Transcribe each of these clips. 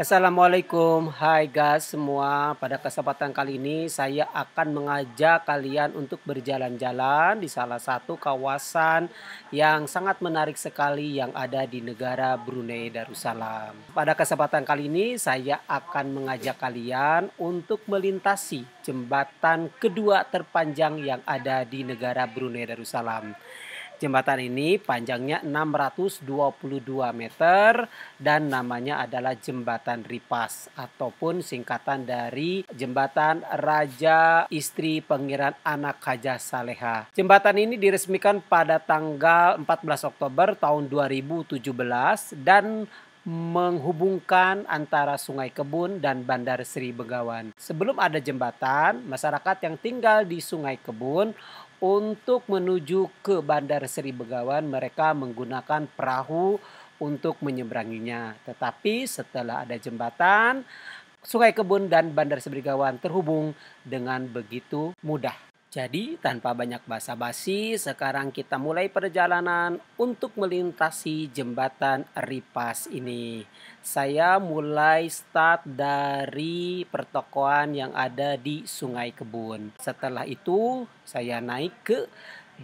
Assalamualaikum, hai guys semua. Pada kesempatan kali ini saya akan mengajak kalian untuk berjalan-jalan di salah satu kawasan yang sangat menarik sekali yang ada di negara Brunei Darussalam. Pada kesempatan kali ini saya akan mengajak kalian untuk melintasi jembatan kedua terpanjang yang ada di negara Brunei Darussalam. Jembatan ini panjangnya 622 meter dan namanya adalah Jembatan Ripas ataupun singkatan dari Jembatan Raja Istri Pengiran Anak Haja Saleha. Jembatan ini diresmikan pada tanggal 14 Oktober tahun 2017 dan menghubungkan antara Sungai Kebun dan Bandar Sri Begawan. Sebelum ada jembatan, masyarakat yang tinggal di Sungai Kebun untuk menuju ke Bandar Seri Begawan mereka menggunakan perahu untuk menyeberanginya. Tetapi setelah ada jembatan, Sungai Kebun dan Bandar Seri Begawan terhubung dengan begitu mudah. Jadi, tanpa banyak basa-basi, sekarang kita mulai perjalanan untuk melintasi jembatan Ripas ini. Saya mulai start dari pertokoan yang ada di Sungai Kebun. Setelah itu, saya naik ke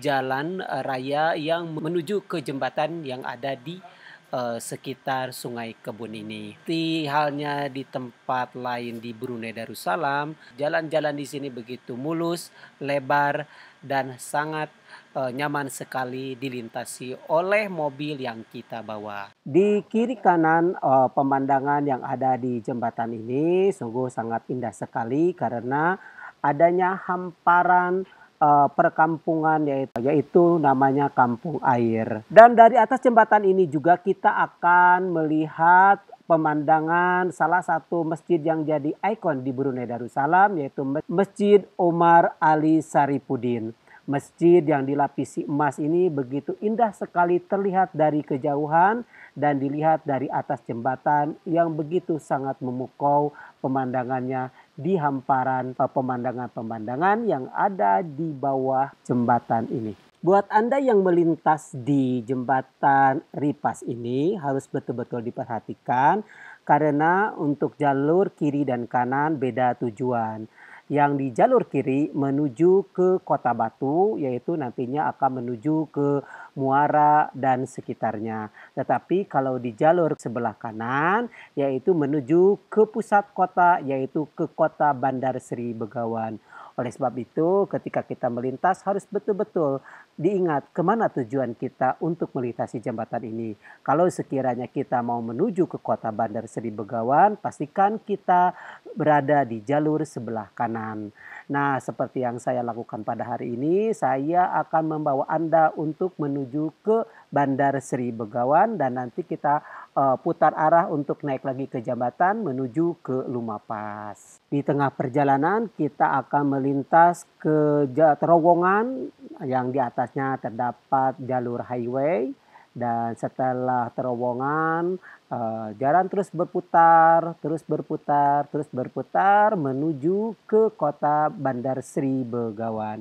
jalan raya yang menuju ke jembatan yang ada di Eh, sekitar Sungai Kebun ini. Di halnya di tempat lain di Brunei Darussalam, jalan-jalan di sini begitu mulus, lebar, dan sangat eh, nyaman sekali dilintasi oleh mobil yang kita bawa. Di kiri kanan eh, pemandangan yang ada di jembatan ini sungguh sangat indah sekali karena adanya hamparan uh, perkampungan yaitu yaitu namanya Kampung Air. Dan dari atas jembatan ini juga kita akan melihat pemandangan salah satu masjid yang jadi ikon di Brunei Darussalam yaitu Masjid Omar Ali Saripudin. Masjid yang dilapisi emas ini begitu indah sekali terlihat dari kejauhan dan dilihat dari atas jembatan yang begitu sangat memukau pemandangannya di hamparan eh, pemandangan-pemandangan yang ada di bawah jembatan ini. Buat Anda yang melintas di jembatan Ripas ini harus betul-betul diperhatikan karena untuk jalur kiri dan kanan beda tujuan yang di jalur kiri menuju ke Kota Batu yaitu nantinya akan menuju ke Muara dan sekitarnya. Tetapi kalau di jalur sebelah kanan yaitu menuju ke pusat kota yaitu ke Kota Bandar Seri Begawan. Oleh sebab itu, ketika kita melintas harus betul-betul diingat kemana tujuan kita untuk melintasi jembatan ini. Kalau sekiranya kita mau menuju ke kota Bandar Seri Begawan, pastikan kita berada di jalur sebelah kanan. Nah, seperti yang saya lakukan pada hari ini, saya akan membawa Anda untuk menuju ke Bandar Sri Begawan dan nanti kita eh, putar arah untuk naik lagi ke jambatan menuju ke Lumapas. Di tengah perjalanan kita akan melintas ke terowongan yang di atasnya terdapat jalur highway dan setelah terowongan, eh, jalan terus berputar, terus berputar, terus berputar menuju ke kota Bandar Sri Begawan.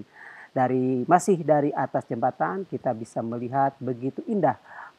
Dari masih dari atas jembatan kita bisa melihat begitu indah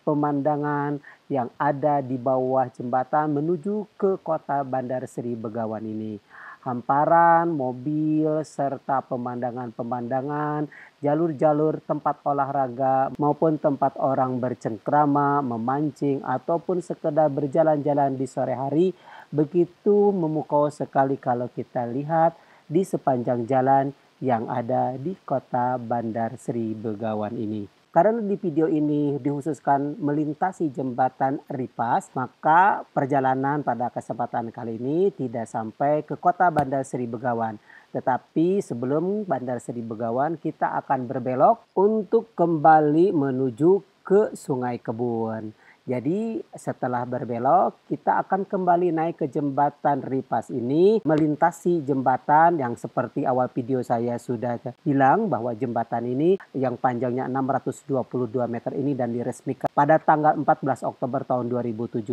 pemandangan yang ada di bawah jembatan menuju ke kota Bandar Seri Begawan ini. Hamparan, mobil, serta pemandangan-pemandangan, jalur-jalur tempat olahraga maupun tempat orang bercengkrama, memancing, ataupun sekedar berjalan-jalan di sore hari begitu memukau sekali kalau kita lihat di sepanjang jalan yang ada di kota Bandar Seri Begawan ini. Karena di video ini dihususkan melintasi jembatan Ripas, maka perjalanan pada kesempatan kali ini tidak sampai ke kota Bandar Seri Begawan. Tetapi sebelum Bandar Seri Begawan, kita akan berbelok untuk kembali menuju ke Sungai Kebun. Jadi setelah berbelok kita akan kembali naik ke jembatan Ripas ini melintasi jembatan yang seperti awal video saya sudah bilang bahwa jembatan ini yang panjangnya 622 meter ini dan diresmikan pada tanggal 14 Oktober tahun 2017.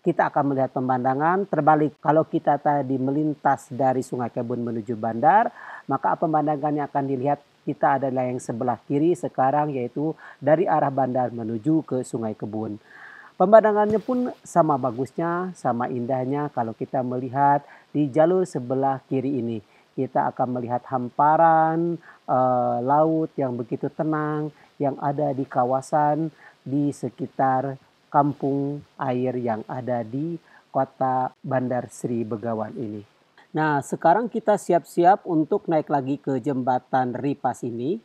Kita akan melihat pemandangan terbalik kalau kita tadi melintas dari Sungai Kebun menuju bandar maka pemandangannya akan dilihat kita adalah yang sebelah kiri sekarang yaitu dari arah bandar menuju ke Sungai Kebun. Pemandangannya pun sama bagusnya, sama indahnya kalau kita melihat di jalur sebelah kiri ini. Kita akan melihat hamparan e, laut yang begitu tenang yang ada di kawasan di sekitar kampung air yang ada di kota Bandar Sri Begawan ini. Nah, sekarang kita siap-siap untuk naik lagi ke jembatan Ripas ini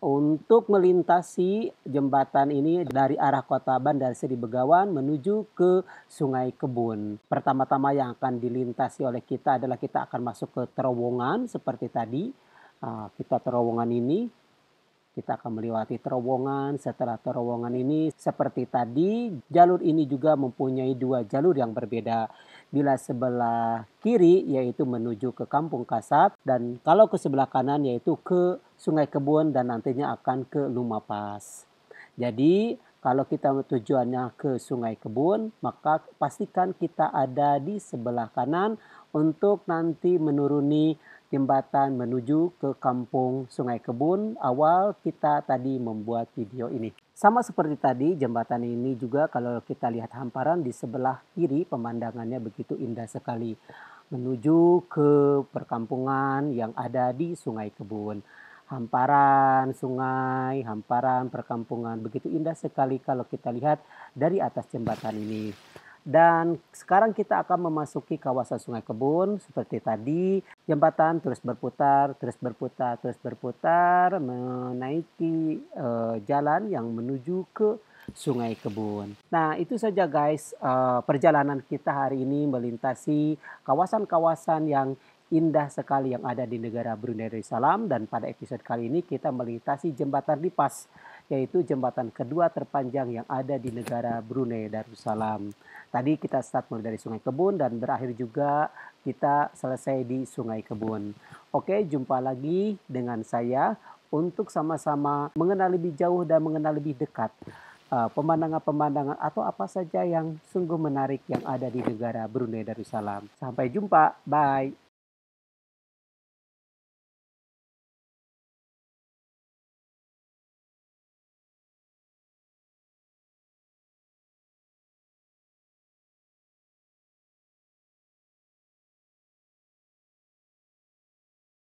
untuk melintasi jembatan ini dari arah kota Bandar Seri Begawan menuju ke Sungai Kebun. Pertama-tama yang akan dilintasi oleh kita adalah kita akan masuk ke terowongan seperti tadi. Ah, kita terowongan ini, kita akan melewati terowongan. Setelah terowongan ini seperti tadi, jalur ini juga mempunyai dua jalur yang berbeda bila sebelah kiri yaitu menuju ke Kampung Kasat dan kalau ke sebelah kanan yaitu ke Sungai Kebun dan nantinya akan ke Lumapas. Jadi kalau kita tujuannya ke Sungai Kebun, maka pastikan kita ada di sebelah kanan untuk nanti menuruni jembatan menuju ke kampung Sungai Kebun. Awal kita tadi membuat video ini. Sama seperti tadi, jembatan ini juga kalau kita lihat hamparan di sebelah kiri pemandangannya begitu indah sekali menuju ke perkampungan yang ada di Sungai Kebun hamparan sungai, hamparan perkampungan. Begitu indah sekali kalau kita lihat dari atas jembatan ini. Dan sekarang kita akan memasuki kawasan Sungai Kebun seperti tadi. Jembatan terus berputar, terus berputar, terus berputar menaiki uh, jalan yang menuju ke Sungai Kebun. Nah, itu saja guys eh, perjalanan kita hari ini melintasi kawasan-kawasan yang indah sekali yang ada di negara Brunei Darussalam dan pada episode kali ini kita melintasi jembatan Lipas yaitu jembatan kedua terpanjang yang ada di negara Brunei Darussalam. Tadi kita start mulai dari Sungai Kebun dan berakhir juga kita selesai di Sungai Kebun. Oke, jumpa lagi dengan saya untuk sama-sama mengenal lebih jauh dan mengenal lebih dekat eh, pemandangan-pemandangan uh, atau apa saja yang sungguh menarik yang ada di negara Brunei Darussalam. Sampai jumpa, bye.